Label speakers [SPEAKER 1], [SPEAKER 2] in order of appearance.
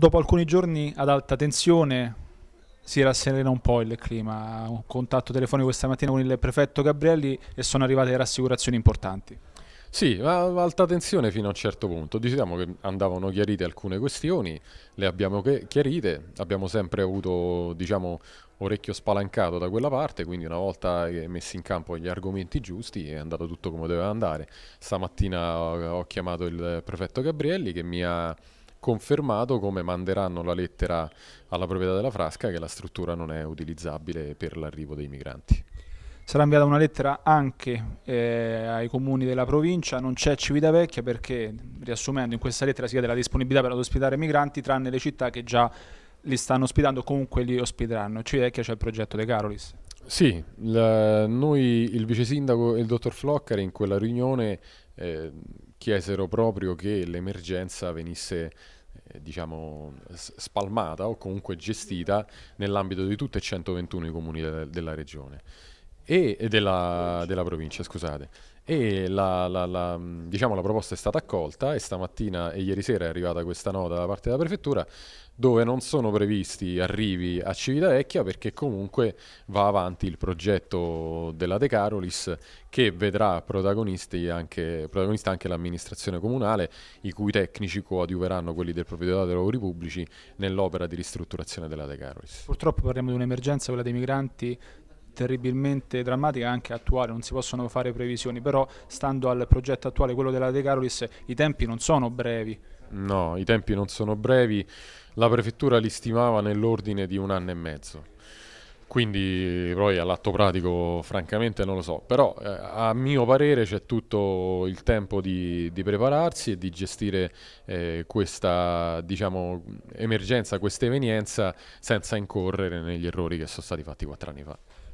[SPEAKER 1] Dopo alcuni giorni ad alta tensione si rasserena un po' il clima. Un contatto telefonico questa mattina con il prefetto Gabrielli e sono arrivate rassicurazioni importanti.
[SPEAKER 2] Sì, alta tensione fino a un certo punto. Diciamo che andavano chiarite alcune questioni, le abbiamo chiarite, abbiamo sempre avuto diciamo, orecchio spalancato da quella parte, quindi una volta messi in campo gli argomenti giusti è andato tutto come doveva andare. Stamattina ho chiamato il prefetto Gabrielli che mi ha confermato come manderanno la lettera alla proprietà della frasca che la struttura non è utilizzabile per l'arrivo dei migranti.
[SPEAKER 1] Sarà inviata una lettera anche eh, ai comuni della provincia, non c'è Civitavecchia perché, riassumendo, in questa lettera si chiede la disponibilità per ospitare migranti tranne le città che già li stanno ospitando o comunque li ospiteranno. Civitavecchia c'è il progetto De Carolis.
[SPEAKER 2] Sì, la, noi, il vice sindaco e il dottor Floccari in quella riunione eh, chiesero proprio che l'emergenza venisse eh, diciamo, spalmata o comunque gestita nell'ambito di tutti e 121 i comuni de- della regione e della, della, provincia, scusate. E la, la, la, diciamo, la proposta è stata accolta e stamattina e ieri sera è arrivata questa nota da parte della prefettura dove non sono previsti arrivi a Civitavecchia perché comunque va avanti il progetto della De Carolis che vedrà anche, protagonista anche l'amministrazione comunale i cui tecnici coadiuveranno quelli del proprietario dei lavori pubblici nell'opera di ristrutturazione della De Carolis.
[SPEAKER 1] Purtroppo parliamo di un'emergenza, quella dei migranti terribilmente drammatica anche attuale, non si possono fare previsioni, però stando al
[SPEAKER 2] progetto attuale, quello della De Carolis, i tempi non sono brevi. No, i tempi non sono brevi, la prefettura li stimava nell'ordine di un anno e mezzo. Quindi poi all'atto pratico francamente non lo so, però eh, a mio parere c'è tutto il tempo di, di prepararsi e di gestire eh, questa diciamo, emergenza, questa evenienza senza incorrere negli errori che sono stati fatti quattro anni fa.